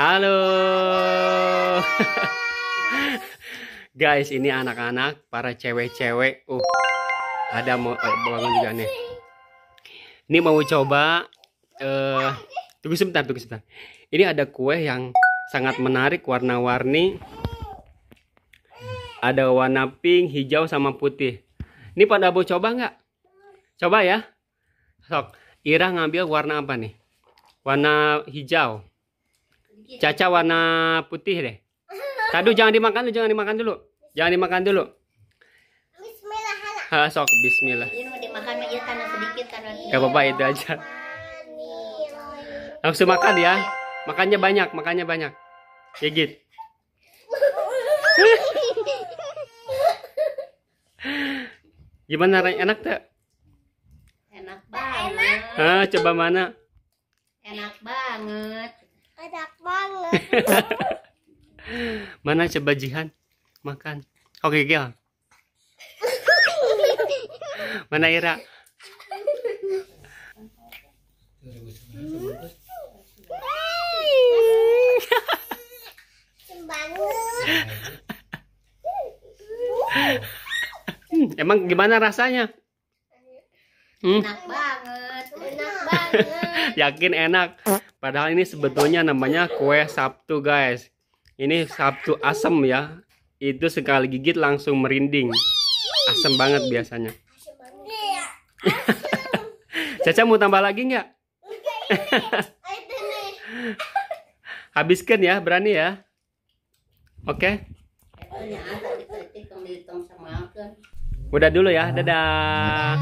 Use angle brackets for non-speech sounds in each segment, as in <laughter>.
Halo. <laughs> Guys, ini anak-anak, para cewek-cewek. Uh, ada mau eh, bangun juga nih. Ini mau coba eh uh, tunggu sebentar, tunggu sebentar. Ini ada kue yang sangat menarik warna-warni. Ada warna pink, hijau sama putih. Ini pada mau coba nggak? Coba ya. Sok, Ira ngambil warna apa nih? Warna hijau. Caca warna putih deh. Tadu jangan dimakan dulu, jangan dimakan dulu. Jangan dimakan dulu. Bismillah. Ha, sok bismillah. Ini iya, mau dimakan aja iya, tanah sedikit karena. Gak apa-apa itu aja. Langsung makan ya. Makannya banyak, makannya banyak. Gigit. Gimana enak tak? Enak banget. Ah, coba mana? Enak banget. Enak banget. <laughs> Mana coba Jihan? Makan. Oke, okay, Gil. <laughs> Mana Ira? Hmm. Emang gimana rasanya? Hmm? Enak banget, enak banget. <laughs> Yakin enak. Padahal ini sebetulnya namanya kue Sabtu guys. Ini Sabtu asem ya. Itu sekali gigit langsung merinding. Asem banget biasanya. Iya, <laughs> Caca mau tambah lagi nggak? <laughs> Habiskan ya, berani ya. Oke. Okay? Udah dulu ya, dadah.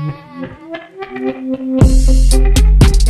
Iya.